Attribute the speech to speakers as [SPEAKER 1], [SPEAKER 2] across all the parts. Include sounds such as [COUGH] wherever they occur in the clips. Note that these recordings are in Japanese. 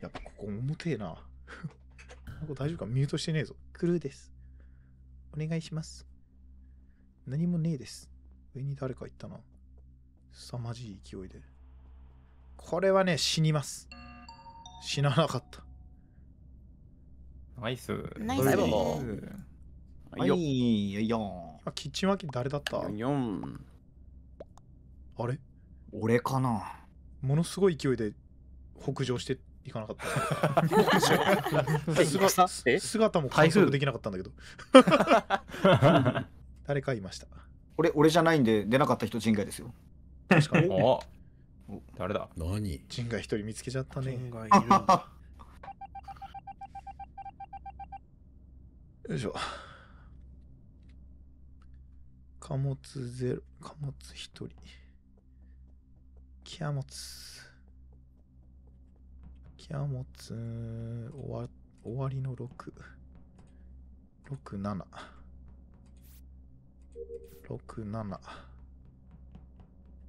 [SPEAKER 1] やっぱここ重てえな。[LAUGHS] 大丈夫かミュートしてねえぞ。クルーです。お願いします。何もねえです。上に誰か行ったな。凄まじい勢いで。これはね、死にます。死ななかった。ナイス。ナイス。ナイスはいよ。あ、キッチン脇誰だったあれ俺かな。ものすごい勢いで北上していかなかった。姿姿も観測できなかったんだけど。誰かいました。俺、俺じゃないんで出なかった人人外ですよ。確かに。誰だ何人外一人見つけちゃったね。人外いるよいしょ。貨物ゼロ、貨物一人。キャモツ。キャモツ、終わ、りの6。6、7。6、7。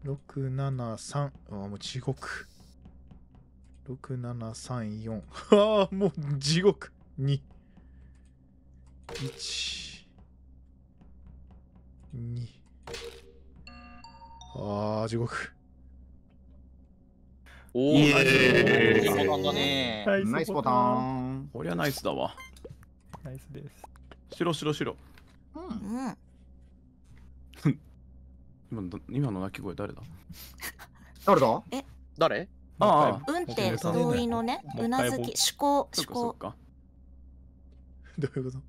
[SPEAKER 1] 673ああもう地獄6734 [LAUGHS] ああもう地獄二1。2。あー、地獄。おお、えー、ナイスボタン。こりゃナイスだわ。ナイスです。白白白。うん。今の今の鳴き声誰だ誰だえ誰ああ。運転同意のね、うなずき、思考、思考。[LAUGHS] どういうこと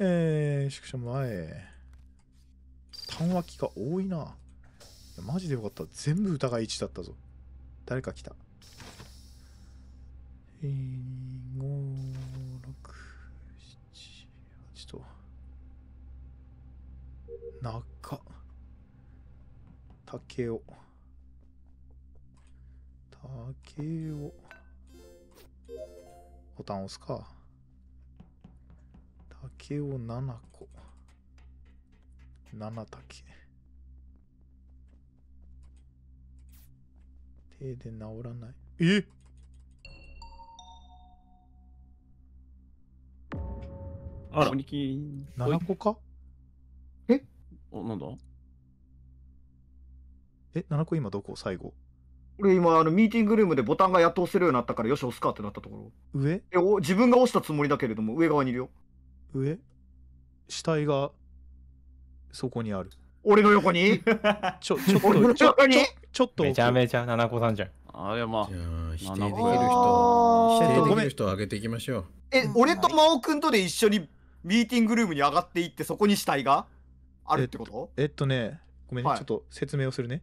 [SPEAKER 1] えー、宿舎前。単脇が多いな。いマジでよかった。全部疑い1だったぞ。誰か来た。えー、5、6、7、8と。中。竹雄。竹雄。ボタン押すか。竹を7個。7竹。手で治らない。え
[SPEAKER 2] あら、7個かえお、なんだ
[SPEAKER 1] え、7個今どこ最後。俺今、あの、ミーティングルームでボタンがやっと押せるようになったから、よし、押すかってなったところ。上えお、自分が押したつもりだけれども、上側にいるよ。上死体がそこにある。俺の横に [LAUGHS] ちょ、ちょっと、ちょちょっと。めちゃめちゃ七子さんじゃん。あれま
[SPEAKER 3] あ。否定できる人、否定できる人上げていきましょう。
[SPEAKER 2] え、俺と真央君とで一緒にミーティングルームに上がっていって、そこに死体が
[SPEAKER 1] あるってことえっとね、ごめんね、はい、ちょっと説明をするね。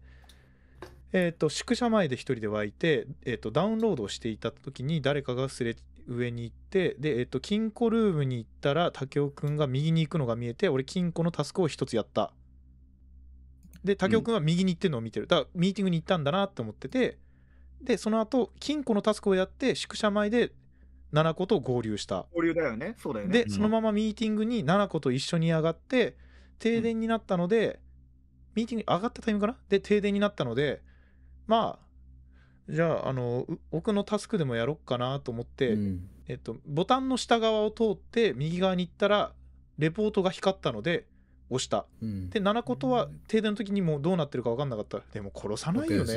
[SPEAKER 1] えっ、と宿舎前で一人で湧いて、えっ、とダウンロードをしていた時に誰かがすれ上に行ってで、えっと、金庫ルームに行ったら武雄君が右に行くのが見えて俺金庫のタスクを一つやったで武雄君は右に行ってるのを見てるだからミーティングに行ったんだなって思っててでその後金庫のタスクをやって宿舎前で7個と合流した
[SPEAKER 2] 合流だよねそうだよねでその
[SPEAKER 1] ままミーティングに7個と一緒に上がって停電になったので、ミーティング上がったタイミングかなで停電になったのでまあじゃああの奥のタスクでもやろっかなと思って、うん、えっと、ボタンの下側を通って右側に行ったらレポートが光ったので押した、うん、で7ことは停電の時にもうどうなってるか分かんなかったでも殺さないよね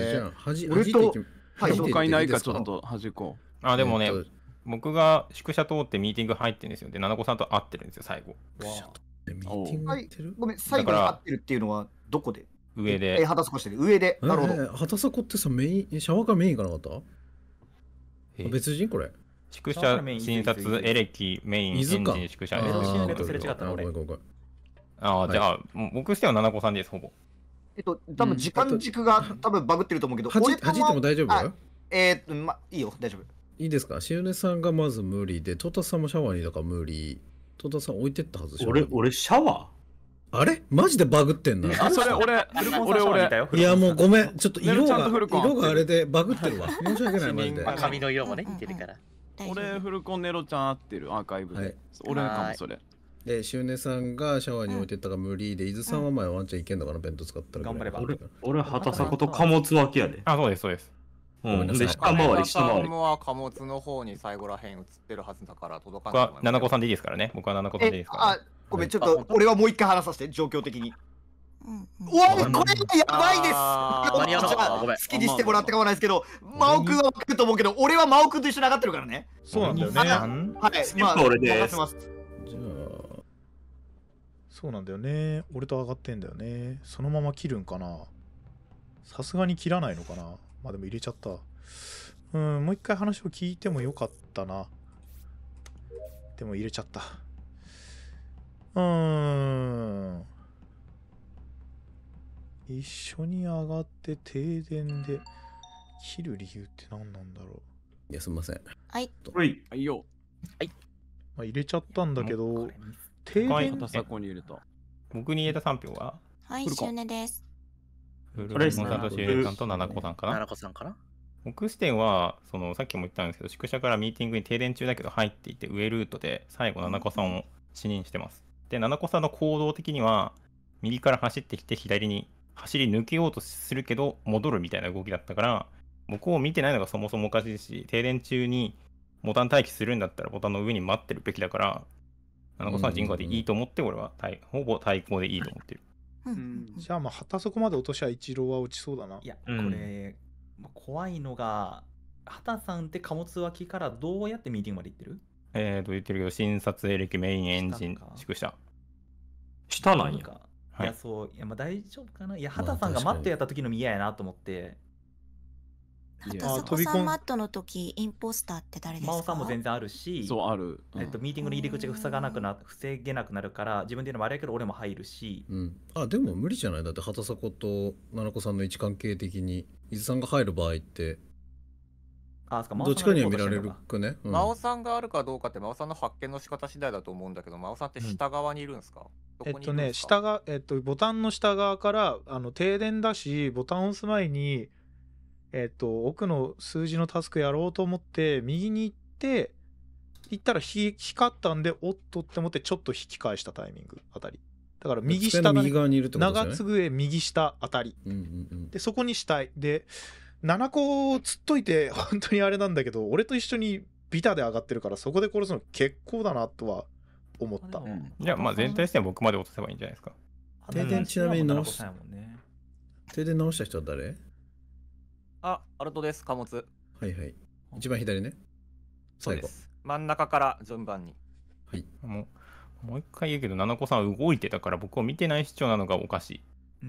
[SPEAKER 1] 俺と他他いないかちょっ
[SPEAKER 3] と端っこあでもね、えっと、僕が宿舎通ってミーティング入ってるんですよで7子さんと会ってるんですよ最後ミーティン
[SPEAKER 4] グってるごめん最後に会っ
[SPEAKER 3] てるっていうのはどこで上で。え、畑
[SPEAKER 1] 底してる。上で。
[SPEAKER 4] なるほど。えー、畑底ってさ、メイン、シャワーがメイン行かなかった、
[SPEAKER 3] えー、別人これ。宿舎、診察、エレキ、メイン、エンジン、宿舎。ああ、じゃあ、僕しては七子さんです、ほぼ。
[SPEAKER 5] えっと、多分時間軸が多分バグってると思うけど、はじ俺と弾ても大丈夫
[SPEAKER 4] えっ、ー、と、ま、いいよ、大丈夫。いいですかしおねさんがまず無理で、トタさんもシャワーにだから無理。トタさん置いてったはず俺、俺シャワーあれマジでバグってんな。あ、それ俺、俺俺。いやもうごめん。ちょっと色が、色があれでバグってるわ。[LAUGHS] 申し訳
[SPEAKER 2] ない、マジで。髪の色もね、似てるから。俺、フルコンネロちゃん合ってる、アーカイブで。
[SPEAKER 4] 俺かも、それ。で、シュネさんがシャワーに置いてたが無理で、伊豆さんは前ワンちゃんいけんのかな、
[SPEAKER 3] 弁当使ったら。頑張れば。俺、俺、畑こと貨物脇やで。あ、そうです、そうです。うん、で、下回り、下回り。
[SPEAKER 5] は貨物の方に最後らへん映ってるはずだから届かない。僕は、
[SPEAKER 3] 七子さんでいいですからね。僕は七子さんでいいですから。
[SPEAKER 2] ごめん、ちょっと俺はもう一回話させて、状況的に。うんうおい、これやばいです好きにしてもらってかもないですけど、真央くは来ると思うけど、俺は真央くと一緒に上がってるからね。そうなんだよね。
[SPEAKER 1] はい、まあ、俺です。じゃあ、そうなんだよね。俺と上がってんだよね。そのまま切るんかな。さすがに切らないのかな。まあでも入れちゃった。うん、もう一回話を聞いてもよかったな。でも入れちゃった。うん。一緒に上がって停電で切る理由って何なんだろう。いや、すみません。
[SPEAKER 6] はい。はい。はいよ。はい。
[SPEAKER 1] まあ、入れちゃったんだけど、停電に入れた。僕に入れた3票は
[SPEAKER 6] はい、終値です。
[SPEAKER 3] フルさんと周年さんと七子さんかな七子さんかな僕視点はそのさっきも言ったんですけど宿舎からミーティングに停電中だけど入っていて上ルートで最後七子さんを視認してますで、七子さんの行動的には、右から走ってきて左に走り抜けようとするけど、戻るみたいな動きだったから、僕を見てないのがそもそもおかしいし、停電中にボタン待機するんだったらボタンの上に待ってるべきだから、七子さんは人工でいいと思って、俺はほぼ対抗でいいと思ってる。
[SPEAKER 1] うん、じゃあまあ、はたそこまで落としゃ一郎は落ちそうだな。いや、これ、うん、怖いのが、
[SPEAKER 2] はたさんって貨物脇からどうやってミーティングまで行ってる
[SPEAKER 3] えっ、ー、と、言ってるけど、新撮影歴メインエンジン、宿舎。下なんや。
[SPEAKER 2] いや、そう、いや、まあ大丈
[SPEAKER 6] 夫かな。いや、畑さんがマットやっ
[SPEAKER 2] た時の嫌やなと思って。畑さんマッ
[SPEAKER 6] トの時、インポスターって誰ですか真央さんも
[SPEAKER 2] 全然あるし、そう、ある。うん、えっと、ミーティングの入り口が塞がなくな、防げなくなるから、自分で言うのもあれやけど、俺も入るし。
[SPEAKER 4] うん。あ、でも無理じゃないだって、畑こと々子さんの位置関係的に、伊豆さんが入る場合って、
[SPEAKER 1] あそかどっちかには見られるくね、真央
[SPEAKER 5] さんがあるかどうかって真央さんの発見の仕方次第だと思うんだけど真央さんって下側にいるんですか、
[SPEAKER 1] うん、えっとね下が、えっと、ボタンの下側からあの停電だしボタンを押す前に、えっと、奥の数字のタスクやろうと思って右に行って行ったら光ったんでおっとって思ってちょっと引き返したタイミングあたりだから右下、ね、右側にいると右下あたり、うんうんうん、でそこに死体で7個を釣っといて、本当にあれなんだけど、俺と一緒にビタで上がってるから、そこで殺すの結構だなとは思った。うん、
[SPEAKER 3] じゃあ、まあ全体戦点僕まで落とせばいいんじゃないですか。停電ち
[SPEAKER 1] なみに直し、ね、
[SPEAKER 3] 停電直した人は誰
[SPEAKER 5] あ、アルトです、貨物。は
[SPEAKER 3] いはい。一番左ね。最後。
[SPEAKER 5] 真ん中から順番に。
[SPEAKER 3] はい。もう、もう一回言うけど、七子さん動いてたから僕を見てない主張なのがおかしい。うん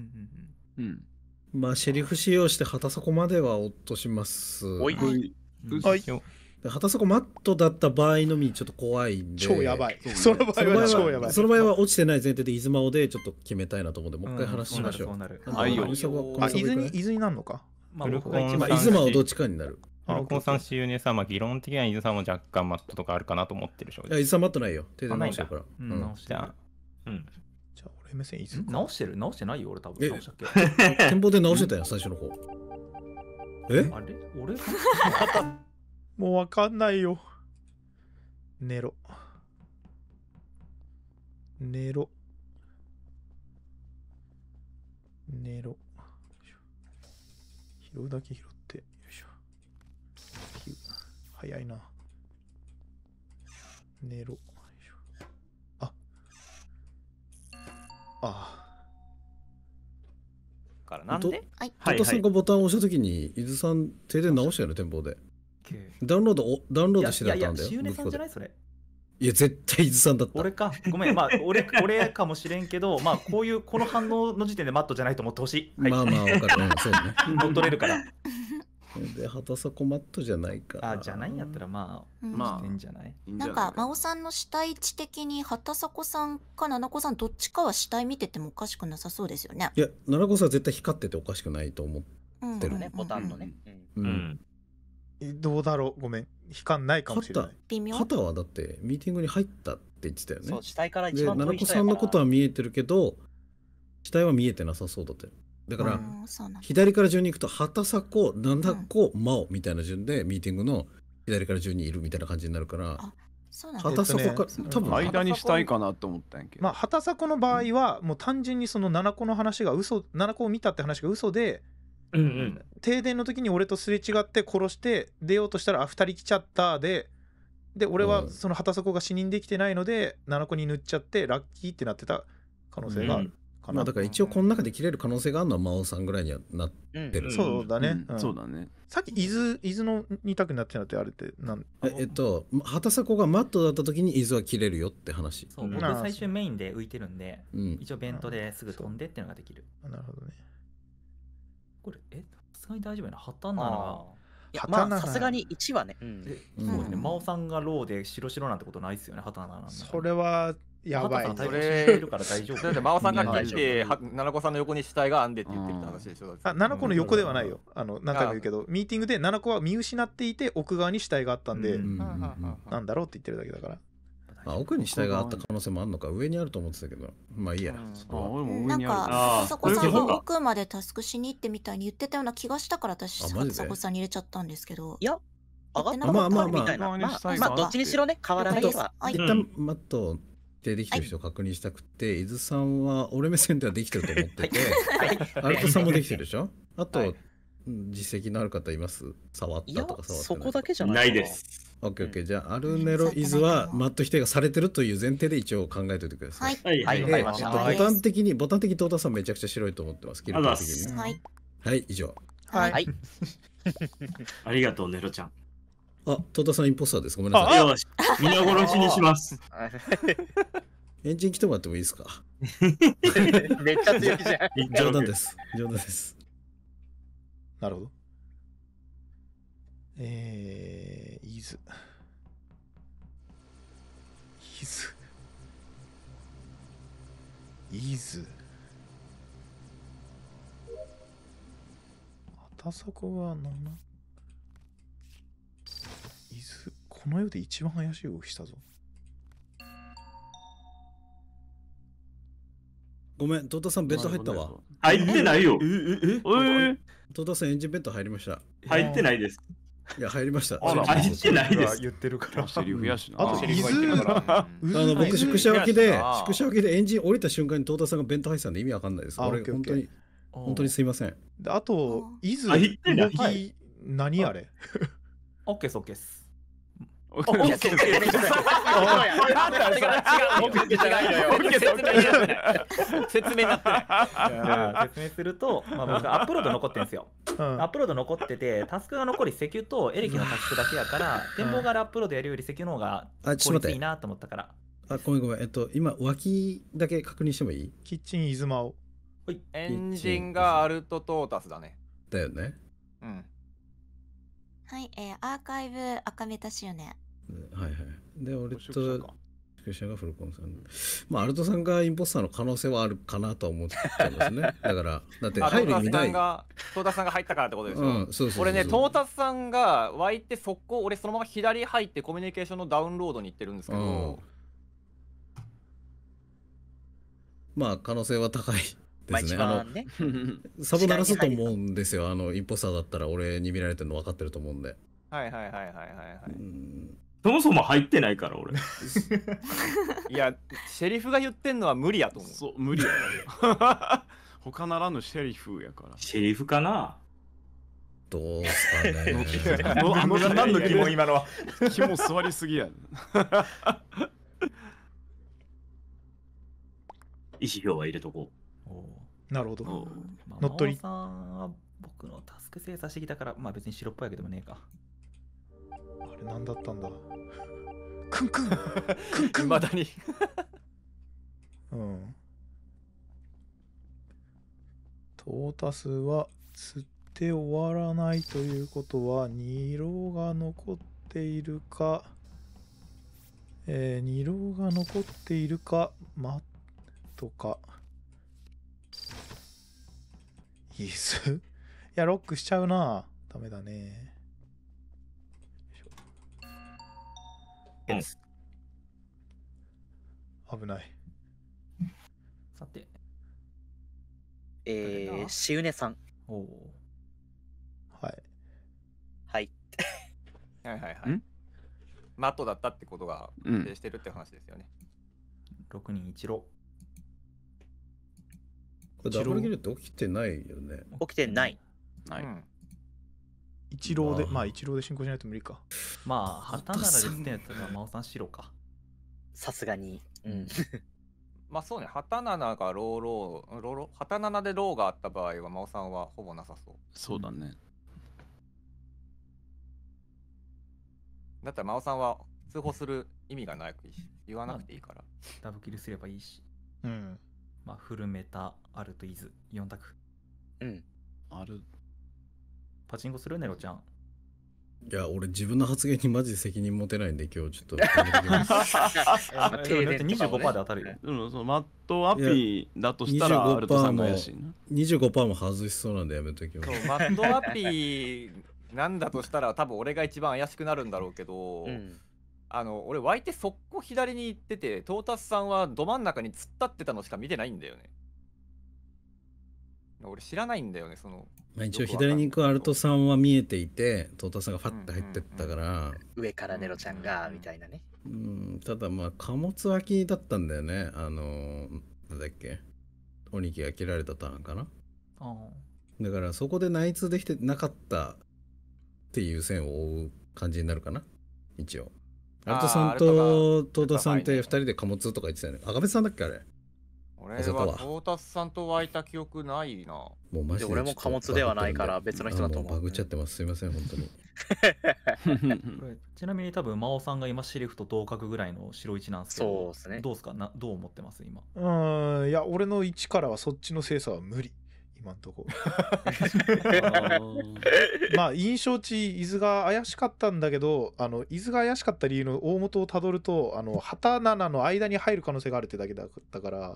[SPEAKER 3] うんうん。うん。
[SPEAKER 4] まあシェリフ使用して旗底までは落としますおいはい旗底マットだった場合のみちょっと怖いんで超やばい [LAUGHS] その場合は超やばいその場合は落ちてない前提で出雲でちょっと決めたいなと思うんでもう一回話しましょうはいよあ伊豆に
[SPEAKER 1] 伊豆になるのかまあ、出雲はど
[SPEAKER 4] っちかになる
[SPEAKER 3] 僕も三周年さまあ議論的には伊豆さんも若干マットとかあるかなと思ってるでしょいや伊豆さんマットないよ手で直してるからうん、
[SPEAKER 4] うん目線いつ直
[SPEAKER 2] してる直してないよ、俺多分。
[SPEAKER 4] 直したっけ展望で直してたよ、最初の方。えあれ
[SPEAKER 1] 俺もうわかんないよ。寝ろ。寝ろ。寝ろ。拾うだけ拾って。よいしょ。早いな。寝ろ。あ
[SPEAKER 4] からなんではいはいはいさんがボタンを押したときに伊豆さん停電直したよね展望でダウンロードダウンロードしてたんだよいやいやいウさんじゃないそれいや絶対伊豆さんだった俺かご
[SPEAKER 2] めんまあ俺俺かもしれんけどまあこういうこの反応の時点でマットじゃないと思ってほしい、はい、まあまあ分かる、ね、そうね [LAUGHS] 取れるから
[SPEAKER 4] で畑坂マッ
[SPEAKER 2] トじゃないかあじゃないんやったらまあ、うん、まあいいんじゃないなんか
[SPEAKER 6] 真央さんの死体位置的に畑底さんか七子さんどっちかは死体見ててもおかしくなさそうですよねいや
[SPEAKER 4] 七子さんは絶対光ってておかしくないと思っ
[SPEAKER 6] てる、うねボタンのね
[SPEAKER 4] うん、どうだろうごめん光んないかもしれない微妙畑はだってミーティングに入ったって言ってたよねそう死体から一番遠い人やから奈々子さんのことは見えてるけど死体は見えてなさそうだったよだから、左から順に行くと畑こ」七子まお」みたいな順でミーティングの左から順にいるみたいな感じになるから。
[SPEAKER 6] 畑迫、ね、多分
[SPEAKER 4] 間にしたいかなと思ったんやけ
[SPEAKER 1] ど、まあ、畑この場合はもう単純にその7子の話が嘘7子を見たって話が嘘で、うんうん、停電の時に俺とすれ違って殺して出ようとしたら「あ2人来ちゃった」でで俺はその畑こが死人できてないので7子に塗っちゃってラッキーってなってた可能性がある、
[SPEAKER 4] かな、まあ、だから一応この中で切れる可能性があるのは真央さんぐらいにはなってる、うん、そうだね、うん、そうだね
[SPEAKER 1] さっき伊豆伊豆の
[SPEAKER 4] 2択になってなってあれってなんえっと畑迫がマットだった時に伊豆は切れるよって話そう僕最終
[SPEAKER 2] メインで浮いてるんで、一応ベントですぐ飛んでっていうのができるなるほどねこれえさすがに大丈夫やな畑ならいやまあさすがに1はね、うん、そうですね、真央さんがローで白白なんてことないですよね、畑なら。それ
[SPEAKER 1] はやばい、それるから大丈夫。だって真央さんが来
[SPEAKER 5] て、七子さんの横に死体があんでって言ってきた話でしょ。あ、七子の横ではないよ。あの何回も言うけど、
[SPEAKER 1] ミーティングで七子は見失っていて奥側に死体があったんで、なんだろうって言ってるだけだから。あ奥に死体
[SPEAKER 4] があった可能性もあるのか上にあると思ってたけどまあいいや、なんかそこさんが
[SPEAKER 6] 奥までタスクしに行ってみたいに言ってたような気がしたから私そこさんに入れちゃったんですけどいや上がったまあまあまあまあ、まあ、どっちにしろね変わらないとか一旦
[SPEAKER 4] マット定できてる人を確認したくて、伊豆さんは俺目線ではできてると思ってて、[LAUGHS] アルトさんもできてるでしょ [LAUGHS] あと、実績のある方います触ったとか触っそこだけじゃないないです。オッケーオッケー、じゃあアルネロイズはマット否定がされてるという前提で一応考えておいてください。はい、はい、で、ボタン的にボタン的トータさんめちゃくちゃ白いと思ってます。キル的に。はい、以上。はい。[LAUGHS] ありがとうネロちゃん。あ、戸田さんインポスターです。ごめんなさい。よし、皆殺しにします。
[SPEAKER 1] [LAUGHS]
[SPEAKER 4] エンジン来てもらってもいいですか [LAUGHS] めっちゃ強いじゃん。冗談で
[SPEAKER 1] す。冗談です。なるほど。えー、イズ。イズ。イズ。またそこはな伊豆この世で一番怪しい動きしたぞ
[SPEAKER 4] ごめん、トータさんベッド入ったわ。入ってないよ。えええトータさんエンジンベッド入りました。入ってないです。いや、入りました。あ入ってないです。言ってるから。セリフやしな。あと、豆あの、僕、宿舎脇で、宿舎脇でエンジン降りた瞬間にトータさんがベッド入ったんで意味わかんないです。俺、本当に、
[SPEAKER 1] 本当にすいません。あと、伊豆、何あれ
[SPEAKER 2] オッケーオッケー説明なって説明すると、まあ、僕アップロード残ってるんですよ、う [LAUGHS] ん、アップロード残っててタスクが残り石油とエレキのタスクだけやから、うん、展望側でアップロードやるより石油の方が効率いい
[SPEAKER 4] なと思ったからあごめんごめんえっと今脇だけ確認してもいいキッチンイズマオエンジ
[SPEAKER 5] ンがアルトトータスだね
[SPEAKER 4] だよね
[SPEAKER 6] うんはい、えー、アーカイブ赤目田周ね。
[SPEAKER 4] はいはい。で、俺と宿舎がフルコンさん。まあ、アルトさんがインポスターの可能性はあるかなとは思ってたんですね。[LAUGHS] だから、だって入る意味ない。トー
[SPEAKER 5] タスさんが入ったからってことですよ。うん、そうそうそう俺ね、トータスさんが湧いて速攻、俺そのまま左入ってコミュニケーションのダウンロードに行ってるんですけど。
[SPEAKER 4] うん、まあ、可能性は高い。ですね。まあ、ねあの [LAUGHS] サボ鳴らすと思うんですよ。あのインポスーだったら俺に見られてるの分かってると思うんで。
[SPEAKER 2] はいはいはいはいはい
[SPEAKER 4] そもそも入ってないから俺。
[SPEAKER 2] [LAUGHS] いや、シェリフが言ってんのは無理やと思う。そう、無理や。[LAUGHS] 他ならぬ
[SPEAKER 5] シェリフやから。
[SPEAKER 2] シェリフかな
[SPEAKER 4] どうすかね。
[SPEAKER 5] あの、何の気も今のは。
[SPEAKER 2] 気も座りすぎや、ね。意思表は入れとこう。なるほど。乗っ取り。さんは僕のタスク精査してきたから、まあ別に白っぽいわけでもねえか。
[SPEAKER 1] あれ何だったんだ [LAUGHS] クンクン [LAUGHS] クンクンまだに [LAUGHS] うん。トータスは釣って終わらないということは、二郎が残っているか、えー、二郎が残っているか、マッか。椅子 [LAUGHS] いや、ロックしちゃうな。ダメだね。うん、危ない。さて。え
[SPEAKER 2] ー、しゆねさん。おお。はい。はい。
[SPEAKER 5] はいはいはい。マットだったってことが、うん、してるって話ですよね。
[SPEAKER 2] 6人一路。ダブルギルド起きてないよね。起きてない。ない。
[SPEAKER 1] 一郎で、まあ一郎で進行しないと無理か。
[SPEAKER 2] まあ、旗ならでってやったら、真央さん白か。さすがに。う
[SPEAKER 5] まあそうね、旗七がローロー、ロー旗七でローがあった場合は、真央さんはほぼなさそう。
[SPEAKER 2] そうだね。
[SPEAKER 5] だったら真央さんは通報する意味がない言わなくていいから。
[SPEAKER 2] ダブキルすればいいし。うん。まあ、フルメタ、アルト、イズ、4択。うん。ある。パチンコするねロちゃん。
[SPEAKER 4] いや、俺自分の発言にマジで責任持てないんで、今日ちょっと。あね
[SPEAKER 1] 25%
[SPEAKER 4] で当たるよ。で
[SPEAKER 2] そのマットア
[SPEAKER 4] ピー
[SPEAKER 5] だとしたらアルトさんが怪しい
[SPEAKER 4] な。25%も外しそうなんでやめときます。うマットア
[SPEAKER 5] ピーなんだとしたら多分俺が一番怪しくなるんだろうけど、うんあの俺湧いて速攻左に行ってて到達さんはど真ん中に突っ立ってたのしか見てないんだよね俺知らないんだよねその
[SPEAKER 4] 一応左に行くアルトさんは見えていて到達さんがファッて入ってったから、
[SPEAKER 2] 上からネロちゃんがみたいなね
[SPEAKER 4] うんただまあ貨物脇きだったんだよねあのなんだっけ鬼木が切られたターンかなだからそこで内通できてなかったっていう線を追う感じになるかな一応アルトさんとトータスさんって2人で貨物とか言ってたよね。赤べさんだっけあれ。俺はト
[SPEAKER 5] ータスさんと湧いた記憶ないな。も
[SPEAKER 4] うマジで俺も貨物ではないから別の人だと思う。バグっちゃってます。すいません、本当に。
[SPEAKER 2] [LAUGHS] ちなみに多分、真央さんが今、シリフと同格ぐらいの白一なんですけど、そうですね、どうすかなどう思ってます今。
[SPEAKER 1] うん、いや、俺の置からはそっちの精査は無理。今んとこ。まあ、印象値、伊豆が怪しかったんだけど、あの、伊豆が怪しかった理由の大元をたどると、あの、畑七の間に入る可能性があるってだけだったから、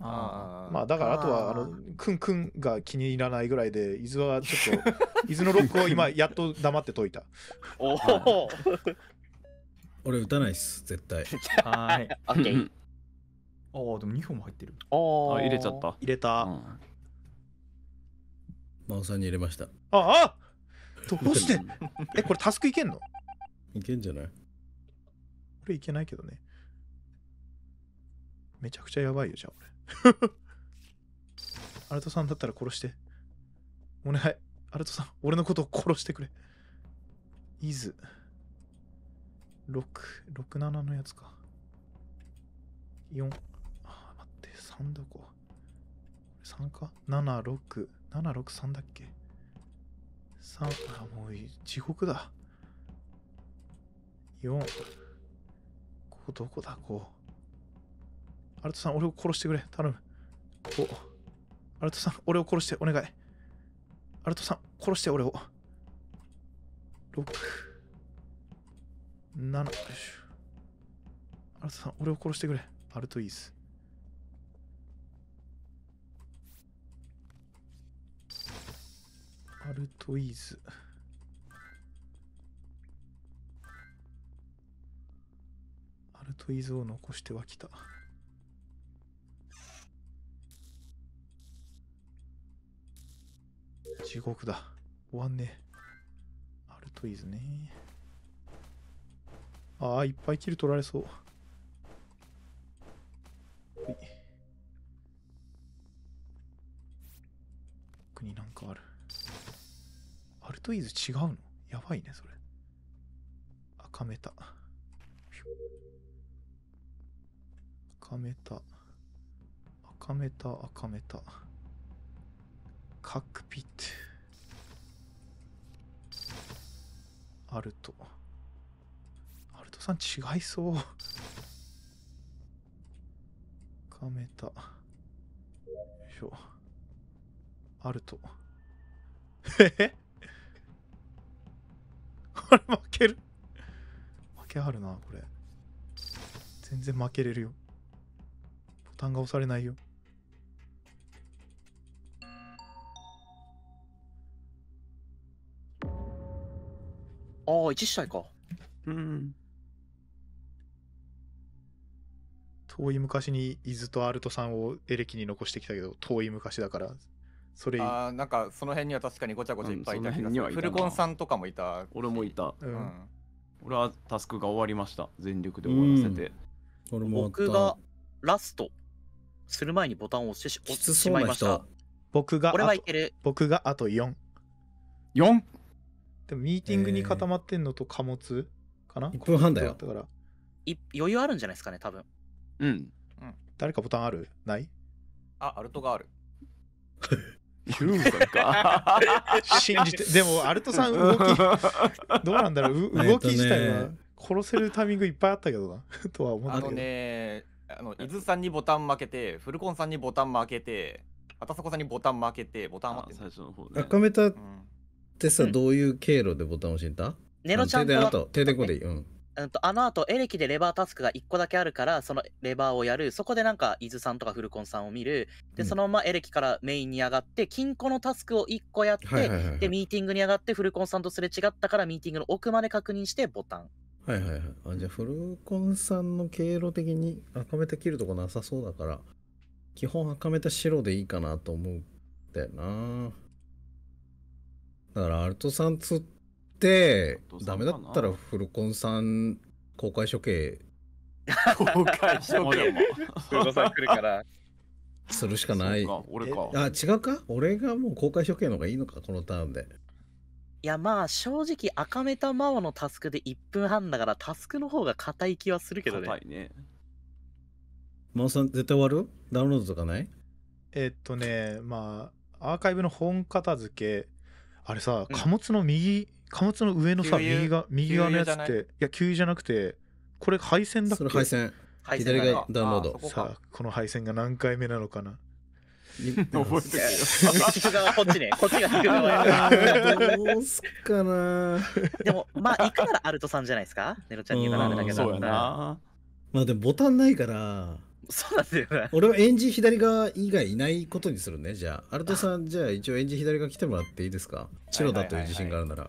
[SPEAKER 2] あまあだからあとはあの
[SPEAKER 1] くんくんが気に入らないぐらいで伊豆はちょっと [LAUGHS] 伊豆のロックを今やっと黙って解いたおお俺打たないっす絶対はい [LAUGHS] ケー。ああでも2本も入ってるああ入れちゃっ
[SPEAKER 4] た入れた、うん、
[SPEAKER 1] 真央さんに入れました。ああどうして [LAUGHS] え、これタスクいけんのいけんじゃないこれいけないけどね。めちゃくちゃやばいよ、じゃあ俺。[LAUGHS] アルトさんだったら殺して。お願い。アルトさん、俺のことを殺してくれ。イズ。6、67のやつか。4。あ、待って、3どこ。3か ?7、6。7、6、3だっけ ?3、あ、もう地獄だ。4。ここどこだこう。アルトさん、俺を殺してくれ。頼む。ここ。アルトさん、俺を殺して、お願い。アルトさん、殺して、俺を。6。7。アルトさん、俺を殺してくれ。アルトイース。アルトイズ。アルトイズを残してはきた。地獄だ。終わんねえ。アルトイズね。ああ、いっぱいキル取られそう。トイズ違うのやばいね、それ。赤メタ。赤メタ。赤メタ、赤メタ。カックピット。アルト。アルトさん違いそう。赤メタ。よいしょ。アルト。へへこれ負ける。負けあるな、これ。全然負けれるよ。ボタンが押されないよ。ああ、1試合か。うん。遠い昔に伊豆とアルトさんをエレキに残してきたけど、遠い昔だから、それ
[SPEAKER 5] あなんかその辺には確かにごちゃごちゃいっぱいいた気がする、うん、フルコンさんとかもいた俺もいた、うん、
[SPEAKER 2] 俺はタスクが終わりました全力で終わらせて、う
[SPEAKER 1] ん、僕が
[SPEAKER 2] ラストする前にボタンを押してし押ししまいました
[SPEAKER 1] 僕が俺はいける僕があと 44? でもミーティングに固まってんのと貨物かな、えー、1分半だよだからい余裕あるんじゃないですかね多分うん、うん、誰かボタンあるない
[SPEAKER 2] あアルトがある
[SPEAKER 1] [LAUGHS] ユウさんか。信じて、でも、アルトさん、動き、どうなんだろう、動き自体は殺せるタイミングいっぱいあったけどな、[LAUGHS] とは思ったけど。あの
[SPEAKER 3] ね、あ
[SPEAKER 5] の伊豆さんにボタン負けて、フルコンさんにボタン負けて、あたさこさんにボタン負けて、ボタ
[SPEAKER 2] ン余って最
[SPEAKER 4] 初の方ね。メタってさ、どういう経路でボタンを教えたネロちゃんと。手でこでいい。うん
[SPEAKER 2] うんと、あの後、エレキでレバータスクが1個だけあるから、そのレバーをやる。そこでなんか、伊豆さんとかフルコンさんを見る。で、そのままエレキからメインに上がって、金庫のタスクを1個やって、はいはいはい、で、ミーティングに上がって、フルコンさんとすれ違ったから、ミーティングの奥まで確認して、ボタン。
[SPEAKER 4] はいはいはい。あじゃあ、フルコンさんの経路的に赤めた切るとこなさそうだから、基本赤めた白でいいかなと思うんだよな。だから、アルトさんつって、、ダメだったらフルコンさん公開処刑。公開処刑フルさん来るから。するしかない。か俺か。あ、違うか俺がもう公開処刑の方がいいのか、このターンで。
[SPEAKER 2] いやまあ正直赤目とマオのタ
[SPEAKER 1] スクで1分半だからタスクの方が硬い気はするけどね。硬いね。マさん絶対終わるダウンロードとかないえっとねまあアーカイブの本片付けあれさ貨物の右貨物の上のさ右側右側のやつっていや給油じゃなくてこれ配線だっけそれ配線左がダウンロードさあこの配線が何回目なのかな [LAUGHS] 覚えてるよ。こっちね。[LAUGHS] こっちが引く側
[SPEAKER 4] どうすかな。でも、まあ、行く
[SPEAKER 2] ならアルトさんじゃないですかネロちゃんに言うならだけど。ま
[SPEAKER 4] あ、でもボタンないから。そうなんだよね。俺はエンジン左側以外いないことにするね。じゃあ、アルトさん、じゃあ一応エンジン左側来てもらっていいですかチロだという自信があるなら。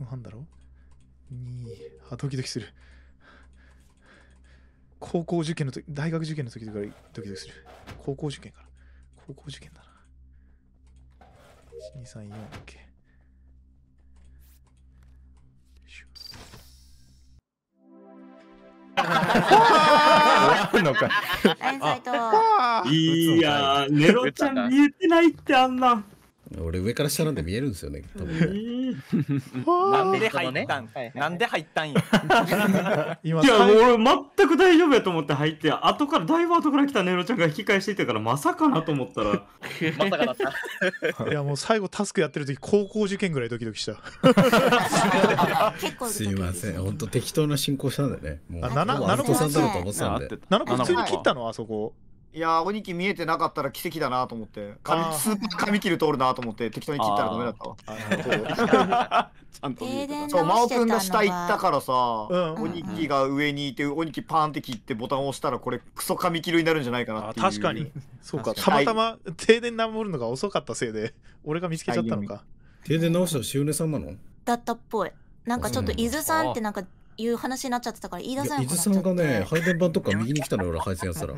[SPEAKER 1] 分半だろ ?2、あ、ドキドキする。高校受験の時、大学受験の時とかドキドキする。高校受験から。高校受験だな。1、2、3、4、OK。
[SPEAKER 4] 終わんのか。
[SPEAKER 6] いやー、ネロち
[SPEAKER 4] ゃん見えてないってあんな。俺上から下なんで見えるんですよね。[LAUGHS]
[SPEAKER 5] なんで入ったん、なんで入ったんよ。[LAUGHS]
[SPEAKER 4] いや、俺全
[SPEAKER 2] く大丈夫やと思って入って、後から、だいぶ後から来たネロちゃんが引き返していたから、まさかなと思ったら。[LAUGHS]
[SPEAKER 1] まさかだった。いや、もう最後タスクやってる時、高校受験ぐらいドキドキした。すいません、本当適当な進行したんだよね。もう、あ、七、七個さんだろうと思ってたんで。七個普通に切ったの、あそこ。いやー、鬼木見えてなかったら奇跡だなと思って、髪スーパー切る通るなと思って、適当に切ったらダメだったわ。[LAUGHS] ちゃんと見えた。そう、真央君が下行ったからさ、うん、鬼木が上にいて、鬼木パンって切ってボタンを押したら、これクソ髪切るになるんじゃないかなって確かに。そうか、たまたま停電直るのが遅かったせいで、俺が見つけちゃったのか。停電直したのしおねさんなの
[SPEAKER 6] だったっぽい。なんかちょっと伊豆さんってなんかいう話になっちゃってたから言い出せない伊豆さん
[SPEAKER 1] がね
[SPEAKER 4] [LAUGHS] 配電盤とか右に来たのよ俺配線やったら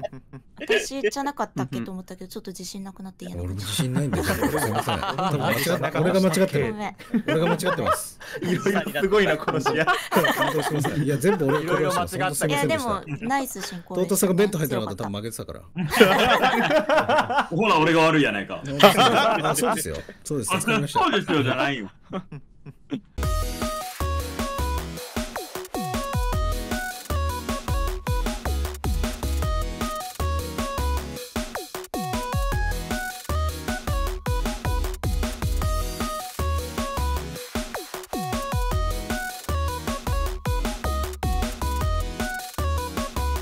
[SPEAKER 6] 私じゃなかったっけと思ったけどちょっと自信なくなって言
[SPEAKER 4] えない俺も自信ないんだよ。ど [LAUGHS] すいません俺が間違ってる俺が間違ってますいろいろすごいなこの試合いや全部俺が間違っす。いやでも
[SPEAKER 6] ナイス進行トータ
[SPEAKER 4] スがベッド入ってなかったら多分負けてたから [LAUGHS] ほら俺が悪いやないかそうですよそうですよそうですよじゃないよ